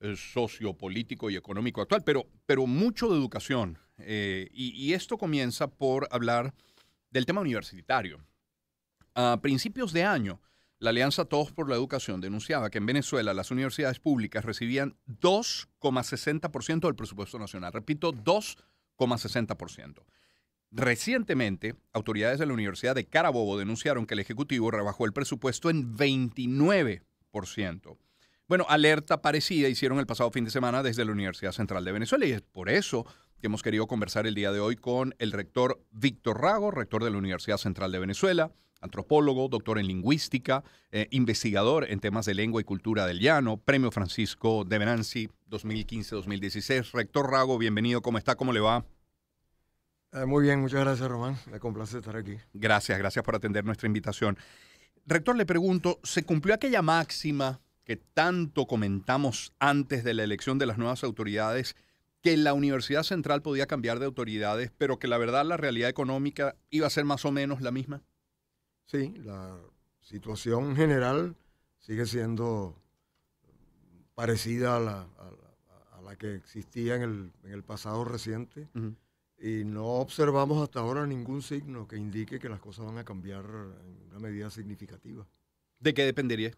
Eh, sociopolítico y económico actual, pero, pero mucho de educación. Eh, y, y, esto comienza por hablar del tema universitario. A principios de año, la Alianza Todos por la Educación denunciaba que en Venezuela las universidades públicas recibían 2,60% del presupuesto nacional. Repito, 2,60%. Recientemente, autoridades de la Universidad de Carabobo denunciaron que el Ejecutivo rebajó el presupuesto en 29%. Bueno, alerta parecida hicieron el pasado fin de semana desde la Universidad Central de Venezuela y es por eso que hemos querido conversar el día de hoy con el rector Víctor Rago, rector de la Universidad Central de Venezuela, antropólogo, doctor en lingüística, eh, investigador en temas de lengua y cultura del llano, Premio Francisco de Venanzi 2015-2016. Rector Rago, bienvenido, ¿cómo está? ¿Cómo le va? Eh, muy bien, muchas gracias Román, me complace estar aquí. Gracias, gracias por atender nuestra invitación. Rector, le pregunto, ¿se cumplió aquella máxima que tanto comentamos antes de la elección de las nuevas autoridades, que la Universidad Central podía cambiar de autoridades, pero que la verdad la realidad económica iba a ser más o menos la misma? Sí, la situación general sigue siendo parecida a la, a la, que existía en el, en el pasado reciente. Y no observamos hasta ahora ningún signo que indique que las cosas van a cambiar en una medida significativa. ¿De qué dependería?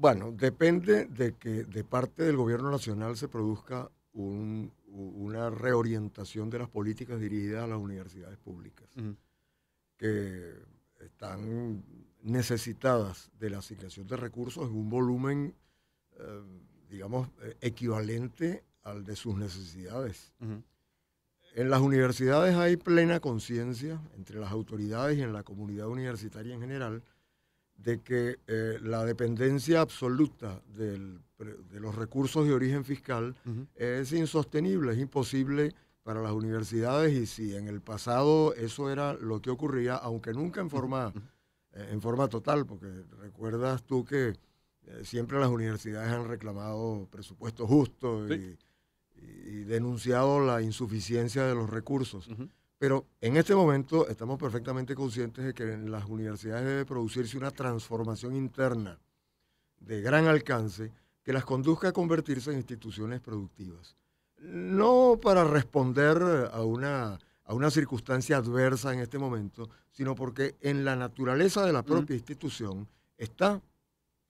Bueno, depende de que de parte del gobierno nacional se produzca una reorientación de las políticas dirigidas a las universidades públicas, que están necesitadas de la asignación de recursos en un volumen, eh, digamos, eh, equivalente al de sus necesidades. En las universidades hay plena conciencia entre las autoridades y en la comunidad universitaria en general de que eh, la dependencia absoluta de los recursos de origen fiscal es insostenible, es imposible para las universidades y si en el pasado eso era lo que ocurría, aunque nunca en forma, eh, en forma total, porque recuerdas tú que eh, siempre las universidades han reclamado presupuesto justo y, denunciado la insuficiencia de los recursos. Pero en este momento estamos perfectamente conscientes de que en las universidades debe producirse una transformación interna de gran alcance que las conduzca a convertirse en instituciones productivas. No para responder a una, circunstancia adversa en este momento, sino porque en la naturaleza de la mm. propia institución está,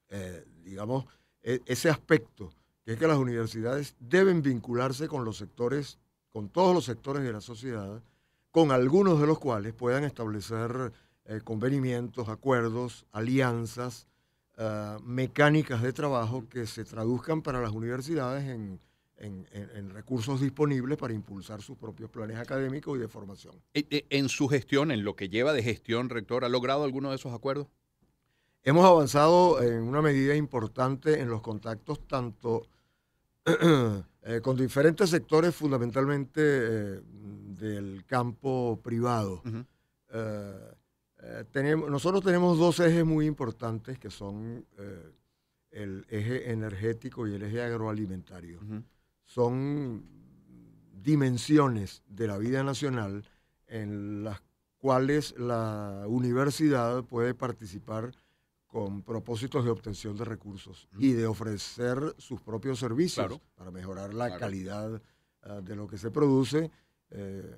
eh, digamos, e, ese aspecto, que es que las universidades deben vincularse con los sectores, con todos los sectores de la sociedad, con algunos de los cuales puedan establecer eh, convenimientos, acuerdos, alianzas, eh, mecánicas de trabajo que se traduzcan para las universidades en, en, recursos disponibles para impulsar sus propios planes académicos y de formación. ¿En su gestión, en lo que lleva de gestión, rector, ha logrado alguno de esos acuerdos? Hemos avanzado en una medida importante en los contactos tanto Eh, con diferentes sectores, fundamentalmente eh, del campo privado. Eh, tenemos, nosotros tenemos dos ejes muy importantes que son el eje energético y el eje agroalimentario. Son dimensiones de la vida nacional en las cuales la universidad puede participar con propósitos de obtención de recursos y de ofrecer sus propios servicios para mejorar la calidad ah, de lo que se produce. Eh,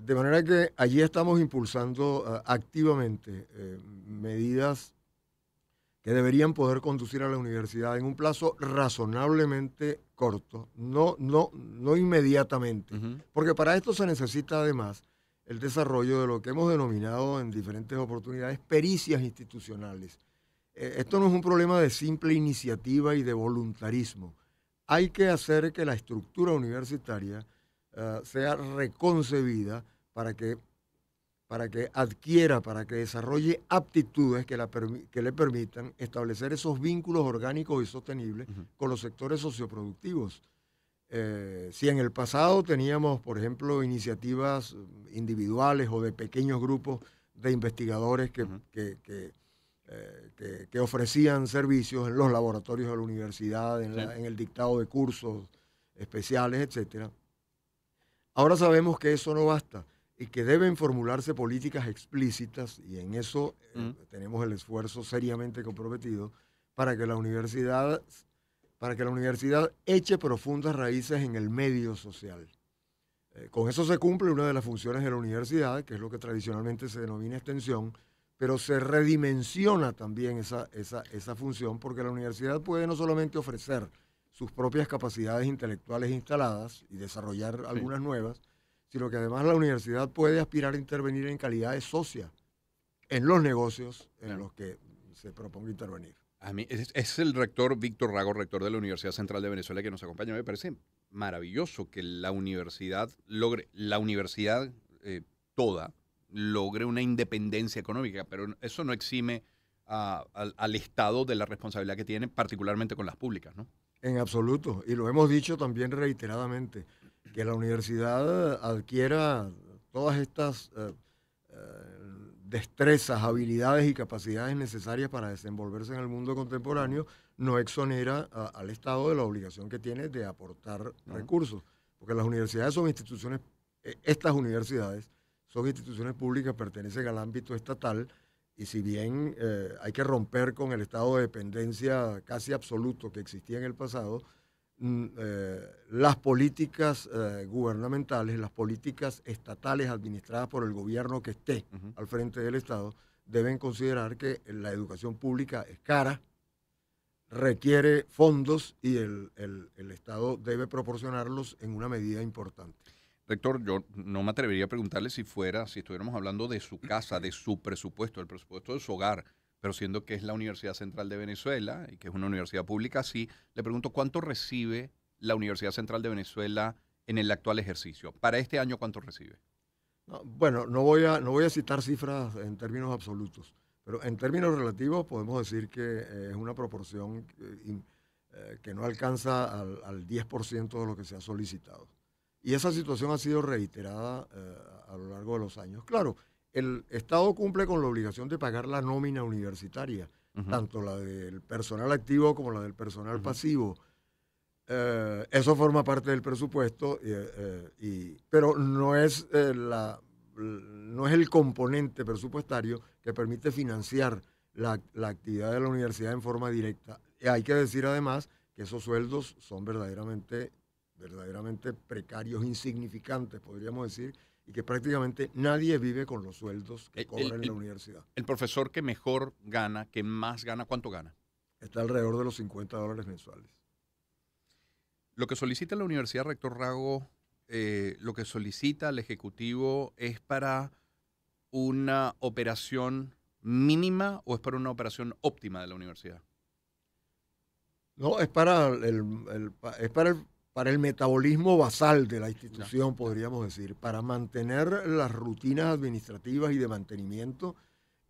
de manera que allí estamos impulsando ah, activamente eh, medidas que deberían poder conducir a la universidad en un plazo razonablemente corto, no, no, no inmediatamente, porque para esto se necesita además el desarrollo de lo que hemos denominado en diferentes oportunidades pericias institucionales. Eh, esto no es un problema de simple iniciativa y de voluntarismo. Hay que hacer que la estructura universitaria eh, sea reconcebida para que, para que adquiera, para que desarrolle aptitudes que, que le permitan establecer esos vínculos orgánicos y sostenibles con los sectores socioproductivos. Eh, si en el pasado teníamos, por ejemplo, iniciativas individuales o de pequeños grupos de investigadores que, eh, ofrecían servicios en los laboratorios de la universidad, en, el dictado de cursos especiales, etc. Ahora sabemos que eso no basta y que deben formularse políticas explícitas, y en eso eh, tenemos el esfuerzo seriamente comprometido, para que la universidad para que la universidad eche profundas raíces en el medio social. Eh, con eso se cumple una de las funciones de la universidad, que es lo que tradicionalmente se denomina extensión, pero se redimensiona también esa, esa, función porque la universidad puede no solamente ofrecer sus propias capacidades intelectuales instaladas y desarrollar algunas nuevas, sino que además la universidad puede aspirar a intervenir en calidad de socia en los negocios en los que se proponga intervenir es, el rector Víctor Rago, rector de la Universidad Central de Venezuela, que nos acompaña. Me parece maravilloso que la universidad logre, la universidad eh, toda, logre una independencia económica, pero eso no exime al Estado de la responsabilidad que tiene, particularmente con las públicas, ¿no? En absoluto, y lo hemos dicho también reiteradamente, que la universidad adquiera todas estas eh, eh, destrezas, habilidades y capacidades necesarias para desenvolverse en el mundo contemporáneo, no exonera al Estado de la obligación que tiene de aportar recursos. Porque las universidades son instituciones, e, estas universidades son instituciones públicas, pertenecen al ámbito estatal, y si bien eh, hay que romper con el estado de dependencia casi absoluto que existía en el pasado, Mm, eh, las políticas eh, gubernamentales, las políticas estatales administradas por el gobierno que esté al frente del Estado, deben considerar que la educación pública es cara, requiere fondos y el, el Estado debe proporcionarlos en una medida importante. Rector, yo no me atrevería a preguntarle si fuera, si estuviéramos hablando de su casa, de su presupuesto, el presupuesto de su hogar, pero siendo que es la Universidad Central de Venezuela y que es una universidad pública, sí, le pregunto cuánto recibe la Universidad Central de Venezuela en el actual ejercicio. Para este año, ¿cuánto recibe? bueno, no voy, a, no voy a citar cifras en términos absolutos, pero en términos relativos podemos decir que eh, es una proporción eh, eh, que no alcanza al, al 10% de lo que se ha solicitado. Y esa situación ha sido reiterada a lo largo de los años. Claro, el Estado cumple con la obligación de pagar la nómina universitaria, tanto la del personal activo como la del personal pasivo. Eh, eso forma parte del presupuesto, eh, pero no es, eh, la, no es el componente presupuestario que permite financiar la, la, actividad de la universidad en forma directa. hay que decir además que esos sueldos son verdaderamente, verdaderamente precarios, insignificantes, podríamos decir, y que prácticamente nadie vive con los sueldos que cobra eh, cobran en la universidad. El profesor que mejor gana, que más gana, ¿cuánto gana? Está alrededor de los 50 dólares mensuales. Lo que solicita la Universidad Rector Rago, eh, lo que solicita el Ejecutivo es para una operación mínima o es para una operación óptima de la universidad? No, es para el, es para el para el metabolismo basal de la institución, podríamos decir, para mantener las rutinas administrativas y de mantenimiento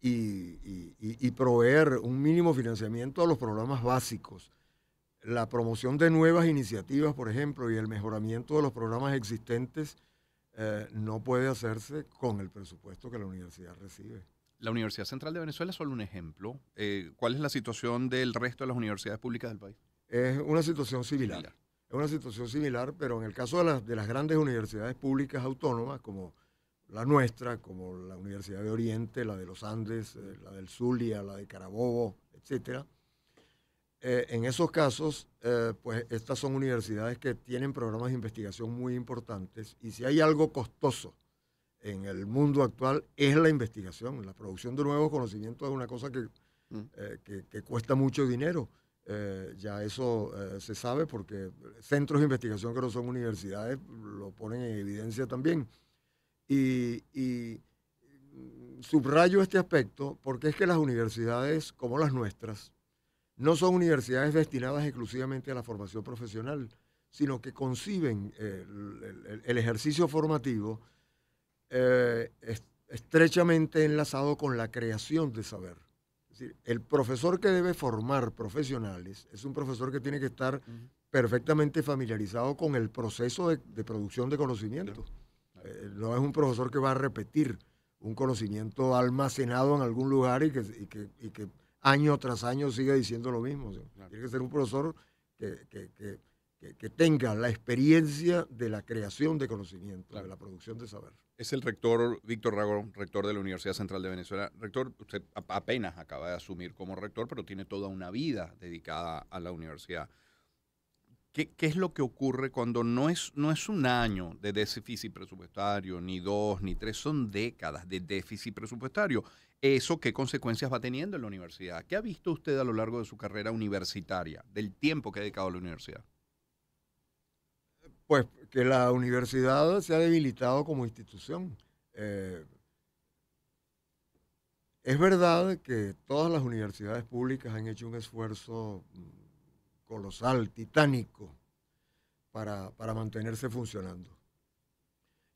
y, proveer un mínimo financiamiento a los programas básicos. La promoción de nuevas iniciativas, por ejemplo, y el mejoramiento de los programas existentes eh, no puede hacerse con el presupuesto que la universidad recibe. La Universidad Central de Venezuela es solo un ejemplo. Eh, ¿Cuál es la situación del resto de las universidades públicas del país? Es una situación similar es una situación similar, pero en el caso de las, de las grandes universidades públicas autónomas, como la nuestra, como la Universidad de Oriente, la de los Andes, eh, la del Zulia, la de Carabobo, etc. Eh, en esos casos, eh, pues estas son universidades que tienen programas de investigación muy importantes y si hay algo costoso en el mundo actual es la investigación, la producción de nuevos conocimientos es una cosa que, mm. que cuesta mucho dinero. Eh, ya eso eh, se sabe porque centros de investigación que no son universidades lo ponen en evidencia también. Y, mm, subrayo este aspecto porque es que las universidades como las nuestras no son universidades destinadas exclusivamente a la formación profesional, sino que conciben eh, el, ejercicio formativo estrechamente enlazado con la creación de saber el profesor que debe formar profesionales es un profesor que tiene que estar perfectamente familiarizado con el proceso de, producción de conocimiento. Eh, eh, no es un profesor que va a repetir un conocimiento almacenado en algún lugar y que, año tras año siga diciendo lo mismo. Tiene que ser un profesor que que, tenga la experiencia de la creación de conocimiento, de la producción de saber. Es el rector Víctor Ragón, rector de la Universidad Central de Venezuela. Rector, usted apenas acaba de asumir como rector, pero tiene toda una vida dedicada a la universidad. ¿Qué, es lo que ocurre cuando no es, no es un año de déficit presupuestario, ni dos, ni tres, son décadas de déficit presupuestario? ¿Eso qué consecuencias va teniendo en la universidad? ¿Qué ha visto usted a lo largo de su carrera universitaria, del tiempo que ha dedicado a la universidad? Pues que la universidad se ha debilitado como institución. Eh, es verdad que todas las universidades públicas han hecho un esfuerzo mm, colosal, titánico, para, mantenerse funcionando.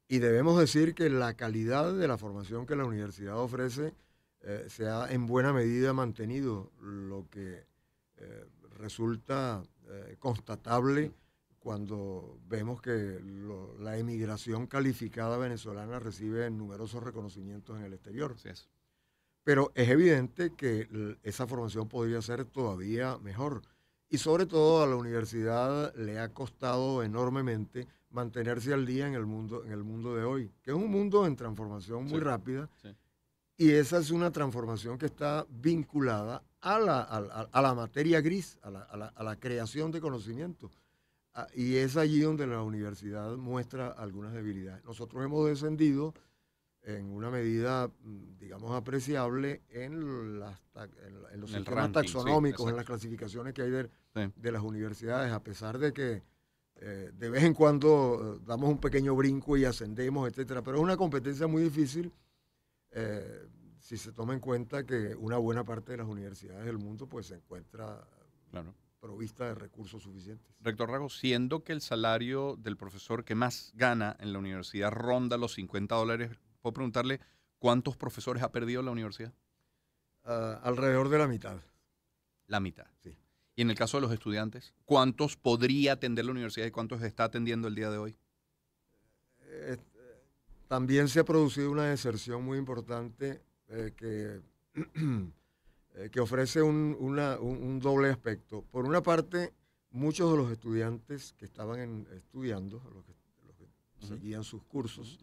Y debemos decir que la calidad de la formación que la universidad ofrece eh, se ha en buena medida mantenido, lo que eh, resulta constatable cuando vemos que la emigración calificada venezolana recibe numerosos reconocimientos en el exterior. Sí, es. Pero es evidente que esa formación podría ser todavía mejor. Y sobre todo a la universidad le ha costado enormemente mantenerse al día en el mundo, en el mundo de hoy, que es un mundo en transformación muy rápida. Y esa es una transformación que está vinculada a la, la materia gris, a la, a la, a la creación de conocimiento. Ah, y es allí donde la universidad muestra algunas debilidades. Nosotros hemos descendido en una medida, mm, digamos, apreciable en, los sistemas taxonómicos, en las clasificaciones que hay de, las universidades, a pesar de que eh, de vez en cuando eh, damos un pequeño brinco y ascendemos, etcétera. Pero es una competencia muy difícil eh, si se toma en cuenta que una buena parte de las universidades del mundo pues se encuentra claro provista de recursos suficientes. Rector Rago, siendo que el salario del profesor que más gana en la universidad ronda los 50 dólares, ¿puedo preguntarle cuántos profesores ha perdido la universidad? Ah, alrededor de la mitad. La mitad. Sí. Y en el caso de los estudiantes, ¿cuántos podría atender la universidad y cuántos está atendiendo el día de hoy? Eh, eh, también se ha producido una deserción muy importante eh, que Eh, que ofrece un, doble aspecto. Por una parte, muchos de los estudiantes que estaban estudiando, los que, seguían sus cursos,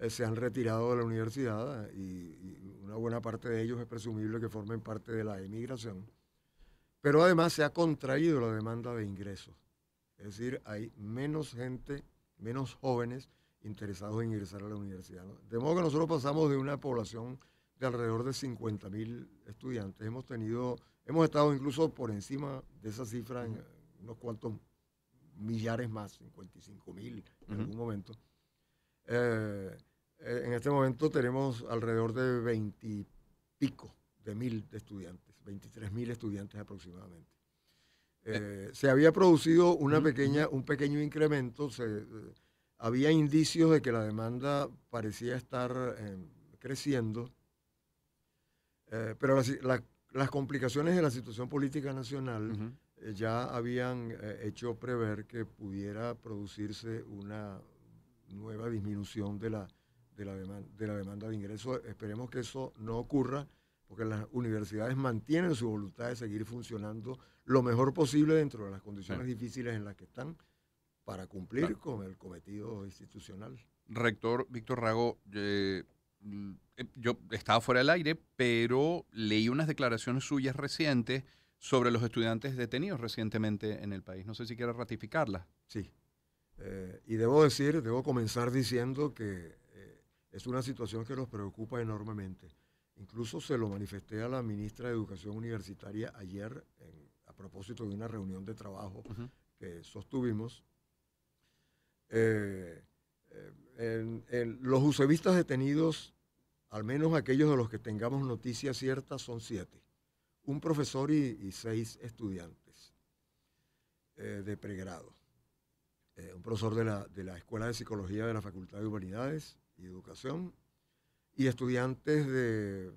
eh, se han retirado de la universidad ah, y, una buena parte de ellos es presumible que formen parte de la emigración. Pero además se ha contraído la demanda de ingresos. Es decir, hay menos gente, menos jóvenes interesados en ingresar a la universidad. De modo que nosotros pasamos de una población de alrededor de 50 mil estudiantes. Hemos tenido, hemos estado incluso por encima de esa cifra en unos cuantos millares más, 55 mil en algún momento. Eh, eh, en este momento tenemos alrededor de 20 y pico de mil de estudiantes, 23 mil estudiantes aproximadamente. Eh, se había producido una pequeña, un pequeño incremento, se, había indicios de que la demanda parecía estar creciendo eh, pero las complicaciones de la situación política nacional eh, ya habían eh, hecho prever que pudiera producirse una nueva disminución de la, de la, demanda, de, ingresos. Esperemos que eso no ocurra, porque las universidades mantienen su voluntad de seguir funcionando lo mejor posible dentro de las condiciones difíciles en las que están para cumplir con el cometido institucional. Rector Víctor Rago, eh, yo estaba fuera del aire, pero leí unas declaraciones suyas recientes sobre los estudiantes detenidos recientemente en el país. No sé si quieres ratificarlas. Sí. Eh, y debo decir, debo comenzar diciendo que eh, es una situación que nos preocupa enormemente. Incluso se lo manifesté a la ministra de Educación Universitaria ayer a propósito de una reunión de trabajo que sostuvimos. Eh, en, los usevistas detenidos, al menos aquellos de los que tengamos noticias ciertas, son siete. Un profesor y, seis estudiantes eh, de pregrado. Eh, un profesor de la, de la Escuela de Psicología de la Facultad de Humanidades y Educación y estudiantes de,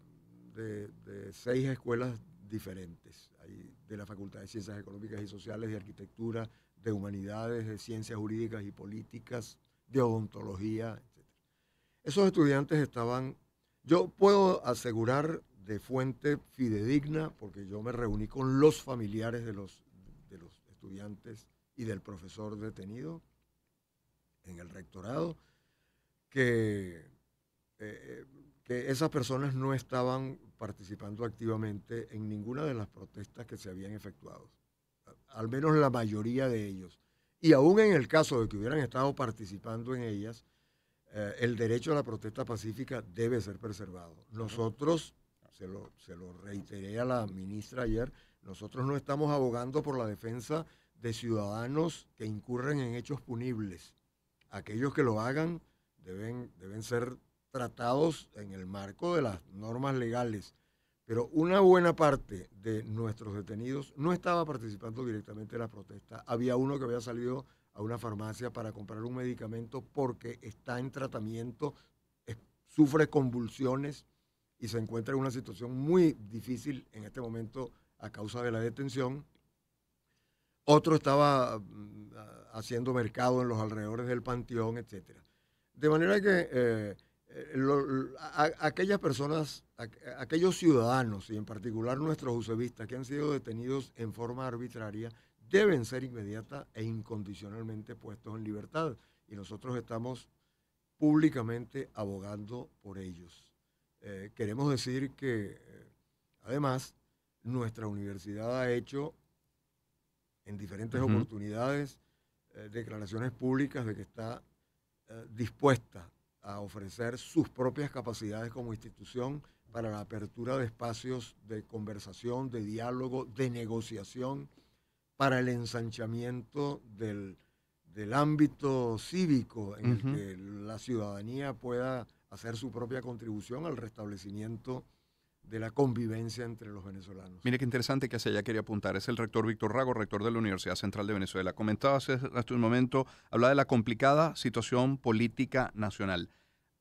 de, seis escuelas diferentes, de la Facultad de Ciencias Económicas y Sociales, de Arquitectura, de Humanidades, de Ciencias Jurídicas y Políticas, de odontología, etc. Esos estudiantes estaban, yo puedo asegurar de fuente fidedigna, porque yo me reuní con los familiares de los, de los estudiantes y del profesor detenido en el rectorado, que, eh, eh, que esas personas no estaban participando activamente en ninguna de las protestas que se habían efectuado, al menos la mayoría de ellos y aún en el caso de que hubieran estado participando en ellas, eh, el derecho a la protesta pacífica debe ser preservado. Nosotros, se lo, reiteré a la ministra ayer, nosotros no estamos abogando por la defensa de ciudadanos que incurren en hechos punibles. Aquellos que lo hagan deben, deben ser tratados en el marco de las normas legales. Pero una buena parte de nuestros detenidos no estaba participando directamente en la protesta. Había uno que había salido a una farmacia para comprar un medicamento porque está en tratamiento, sufre convulsiones y se encuentra en una situación muy difícil en este momento a causa de la detención. Otro estaba mm, haciendo mercado en los alrededores del panteón, etc. De manera que... Eh, eh, aquellas personas, aquellos ciudadanos y en particular nuestros usevistas que han sido detenidos en forma arbitraria, deben ser inmediata e incondicionalmente puestos en libertad. Y nosotros estamos públicamente abogando por ellos. Eh, queremos decir que, eh, además, nuestra universidad ha hecho en diferentes oportunidades declaraciones públicas de que está dispuesta ofrecer sus propias capacidades como institución para la apertura de espacios de conversación, de diálogo, de negociación, para el ensanchamiento del, del ámbito cívico en el que la ciudadanía pueda hacer su propia contribución al restablecimiento de la convivencia entre los venezolanos. Mire qué interesante que hacia allá quería apuntar. Es el rector Víctor Rago, rector de la Universidad Central de Venezuela. Comentaba hace, hace un momento, hablaba de la complicada situación política nacional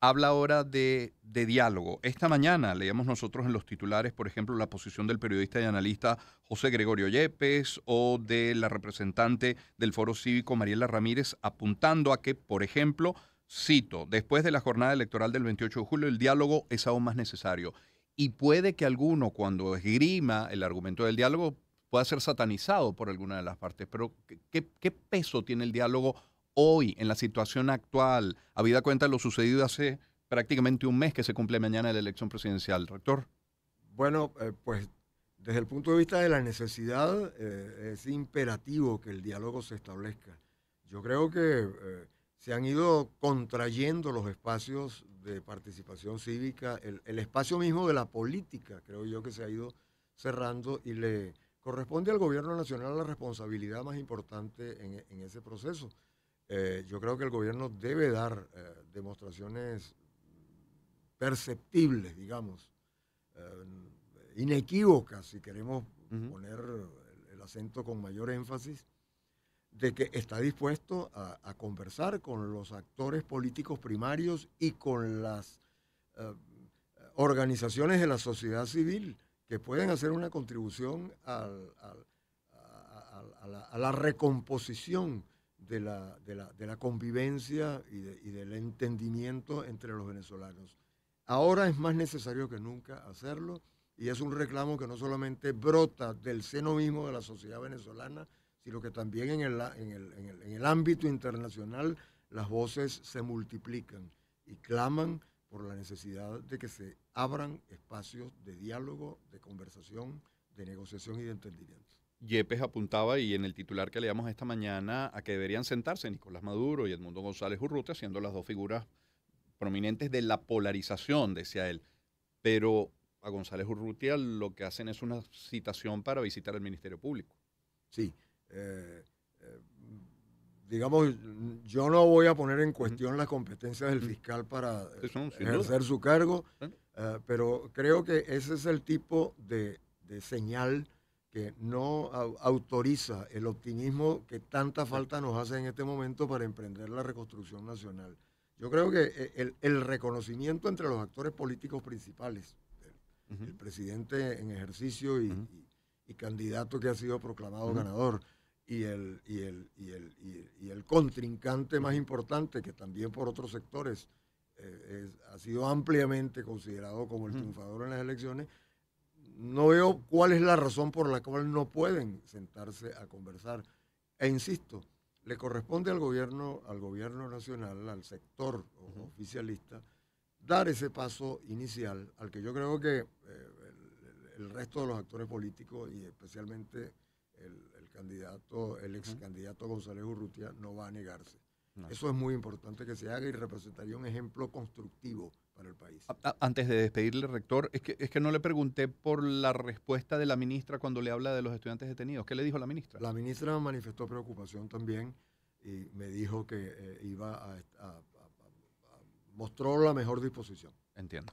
habla ahora de, diálogo. Esta mañana leíamos nosotros en los titulares, por ejemplo, la posición del periodista y analista José Gregorio Yepes o de la representante del Foro Cívico Mariela Ramírez, apuntando a que, por ejemplo, cito, después de la jornada electoral del 28 de julio, el diálogo es aún más necesario. Y puede que alguno, cuando esgrima el argumento del diálogo, pueda ser satanizado por alguna de las partes. Pero, ¿qué, qué peso tiene el diálogo hoy, en la situación actual, habida cuenta de lo sucedido hace prácticamente un mes que se cumple mañana la elección presidencial, rector? Bueno, eh, pues desde el punto de vista de la necesidad, eh, es imperativo que el diálogo se establezca. Yo creo que eh, se han ido contrayendo los espacios de participación cívica, el, espacio mismo de la política, creo yo que se ha ido cerrando y le corresponde al gobierno nacional la responsabilidad más importante en ese proceso. Eh, yo creo que el gobierno debe dar eh, demostraciones perceptibles, digamos, eh, inequívocas, si queremos poner el, acento con mayor énfasis, de que está dispuesto a, conversar con los actores políticos primarios y con las organizaciones de la sociedad civil que pueden hacer una contribución a, la, recomposición de la, convivencia y, del entendimiento entre los venezolanos. Ahora es más necesario que nunca hacerlo y es un reclamo que no solamente brota del seno mismo de la sociedad venezolana, sino que también en en el ámbito internacional las voces se multiplican y claman por la necesidad de que se abran espacios de diálogo, de conversación, de negociación y de entendimiento. Yepes apuntaba y en el titular que leíamos esta mañana a que deberían sentarse Nicolás Maduro y Edmundo González Urrutia, siendo las dos figuras prominentes de la polarización, decía él. Pero a González Urrutia lo que hacen es una citación para visitar el Ministerio Público. Sí. Eh, eh, digamos, yo no voy a poner en cuestión las competencias del fiscal para ejercer su cargo, eh, pero creo que ese es el tipo de, de señal que no autoriza el optimismo que tanta falta nos hace en este momento para emprender la reconstrucción nacional. Yo creo que eh, el, reconocimiento entre los actores políticos principales, el, presidente en ejercicio y, candidato que ha sido proclamado ganador, y el, contrincante más importante, que también por otros sectores eh, ha sido ampliamente considerado como el triunfador en las elecciones, no veo cuál es la razón por la cual no pueden sentarse a conversar. E insisto, le corresponde al gobierno, al gobierno nacional, al sector oficialista, dar ese paso inicial al que yo creo que eh, el, resto de los actores políticos y especialmente el, el candidato, el ex candidato González Urrutia no va a negarse. Eso es muy importante que se haga y representaría un ejemplo constructivo para el país. Antes de despedirle, rector, es que, es que no le pregunté por la respuesta de la ministra cuando le habla de los estudiantes detenidos. ¿Qué le dijo la ministra? La ministra manifestó preocupación también y me dijo que eh, iba mostró la mejor disposición. Entiendo.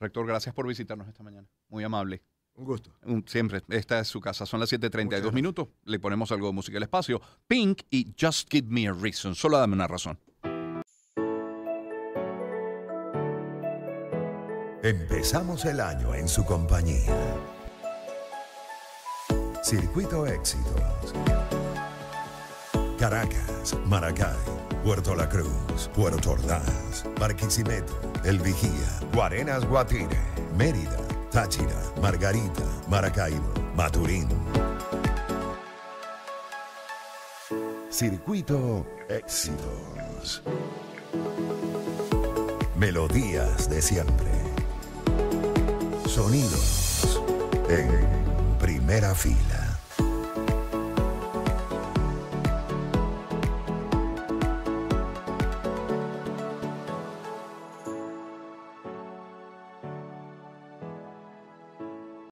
Rector, gracias por visitarnos esta mañana. Muy amable. Un gusto. Siempre. Esta es su casa. Son las 7:32 minutos. Le ponemos algo de música al espacio. Pink y Just Give Me a Reason. Solo dame una razón. Empezamos el año en su compañía. Circuito Éxitos. Caracas, Maracay, Puerto La Cruz, Puerto Ordaz, Barquisimeto, El Vigía, Guarenas Guatire, Mérida. Táchira, Margarita, Maracaibo, Maturín. Circuito Éxitos. Melodías de siempre. Sonidos en primera fila.